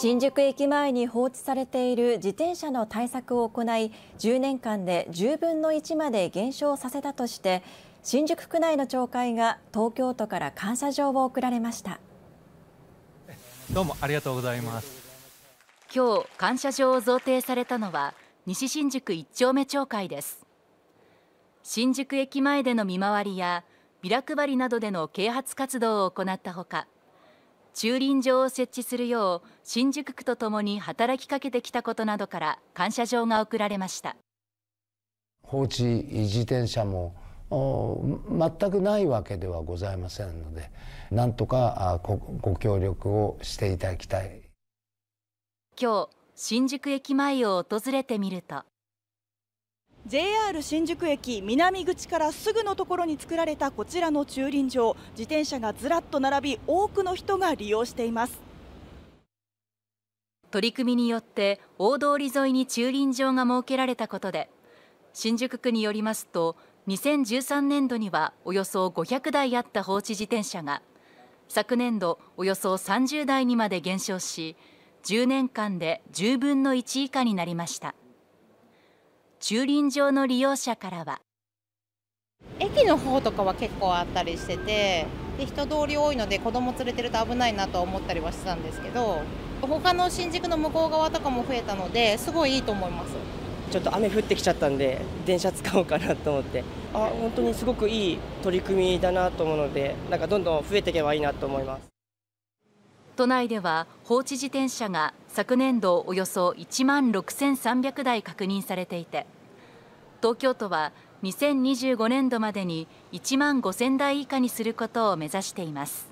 新宿駅前に放置されている自転車の対策を行い10年間で10分の1まで減少させたとして新宿区内の町会が東京都から感謝状を贈られましたどうもありがとうございます今日感謝状を贈呈されたのは西新宿1丁目町会です新宿駅前での見回りやビラ配りなどでの啓発活動を行ったほか駐輪場を設置するよう新宿区とともに働きかけてきたことなどから感謝状が贈られました放置自転車も全くないわけではございませんのでなんとかご協力をしていただきたい今日新宿駅前を訪れてみると JR 新宿駅南口からすぐのところに作られたこちらの駐輪場自転車がずらっと並び多くの人が利用しています取り組みによって大通り沿いに駐輪場が設けられたことで新宿区によりますと2013年度にはおよそ500台あった放置自転車が昨年度およそ30台にまで減少し10年間で10分の1以下になりました。駐輪場の利用者からは駅の方とかは結構あったりしててで人通り多いので子供連れてると危ないなと思ったりはしてたんですけど他の新宿の向こう側とかも増えたのですごいいいと思いますちょっと雨降ってきちゃったんで電車使おうかなと思ってあ本当にすごくいい取り組みだなと思うのでなんかどんどん増えていけばいいなと思います都内では放置自転車が昨年度およそ1万6300台確認されていて東京都は2025年度までに1万5000台以下にすることを目指しています